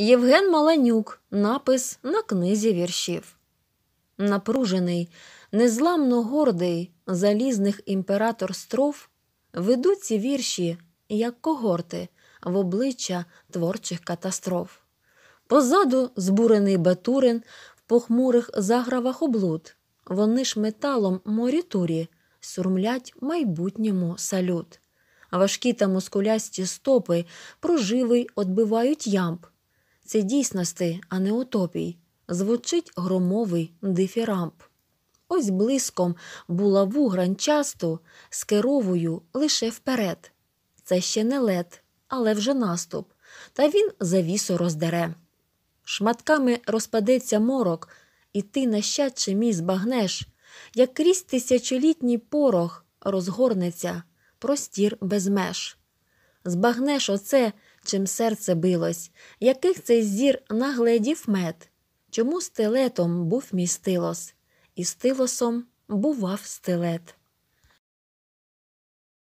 Євген Маланюк, напис на книзі віршів. Напружений, незламно гордий залізних імператор стров, ведуть ці вірші, як когорти, в обличчя творчих катастроф. Позаду збурений Батурин в похмурих загравах облуд. Вони ж металом морітурі сурмлять майбутньому салют. Важкі та мускулясті стопи проживий отбивають ямб це дійсності, а не утопій, звучить громовий дифірамп. Ось блиском булаву гранчасту керовою лише вперед. Це ще не лед, але вже наступ, та він завісу роздере. Шматками розпадеться морок, і ти нащадче мій збагнеш, як крізь тисячолітній порох розгорнеться, простір без меж. Збагнеш оце, чим серце билось, яких цей зір нагледів мед, чому стилетом був мій стилос, і стилосом бував стилет.